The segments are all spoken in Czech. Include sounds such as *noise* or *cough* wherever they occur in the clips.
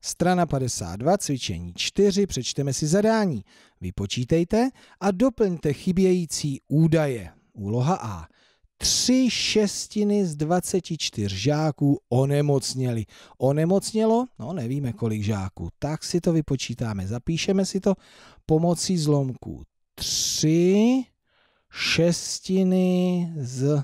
Strana 52, cvičení 4, přečteme si zadání. Vypočítejte a doplňte chybějící údaje. Úloha A. Tři šestiny z 24 žáků onemocněli. Onemocnělo? No, nevíme kolik žáků. Tak si to vypočítáme. Zapíšeme si to pomocí zlomků. Tři šestiny z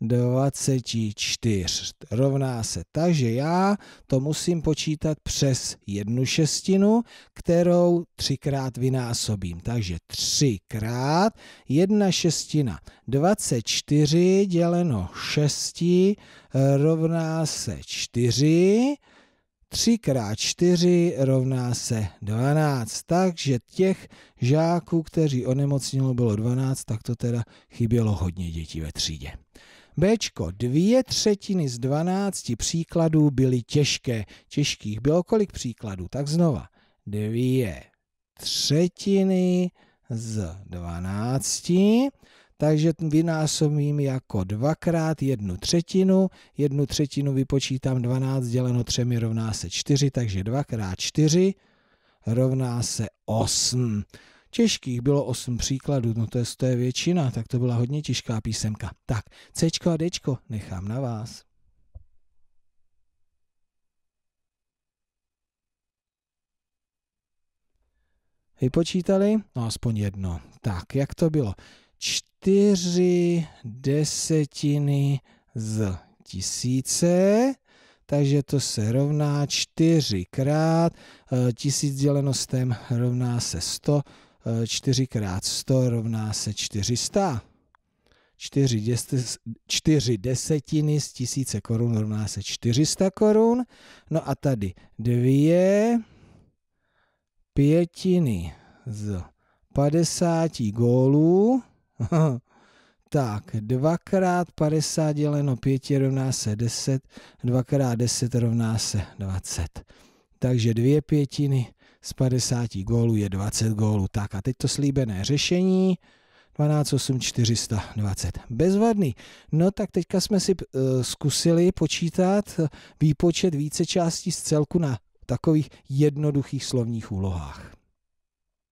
24 rovná se takže já to musím počítat přes jednu šestinu, kterou třikrát vynásobím. Takže třikrát jedna šestina 24 děleno 6 rovná se 4. 3 x 4 rovná se 12. Takže těch žáků, kteří onemocnilo, bylo 12, tak to teda chybělo hodně dětí ve třídě. B. Dvě třetiny z 12 příkladů byly těžké. Těžkých bylo kolik příkladů? Tak znova. Dvě třetiny z 12. Takže vynásobím jako dvakrát jednu třetinu. Jednu třetinu vypočítám 12 děleno třemi rovná se 4, takže dvakrát 4 rovná se 8. Těžkých bylo 8 příkladů, no to je, to je většina, tak to byla hodně těžká písemka. Tak, C a D nechám na vás. Vypočítali? No aspoň jedno. Tak, jak to bylo? Čtyři desetiny z tisíce, takže to se rovná čtyřikrát. Eh, tisíc děleno rovná se sto. 4 krát 100 rovná se 400. 4, des, 4 desetiny z tisíce korun rovná se 400 korun. No a tady dvě pětiny z 50 gólů. *laughs* tak, 2 x 50 děleno 5 rovná se 10, 2 x 10 rovná se 20. Takže dvě pětiny z 50 gólů je 20 gólů. Tak a teď to slíbené řešení. 12, 8, 420. Bezvadný. No tak teďka jsme si uh, zkusili počítat eh, výpočet více částí z celku na takových jednoduchých slovních úlohách.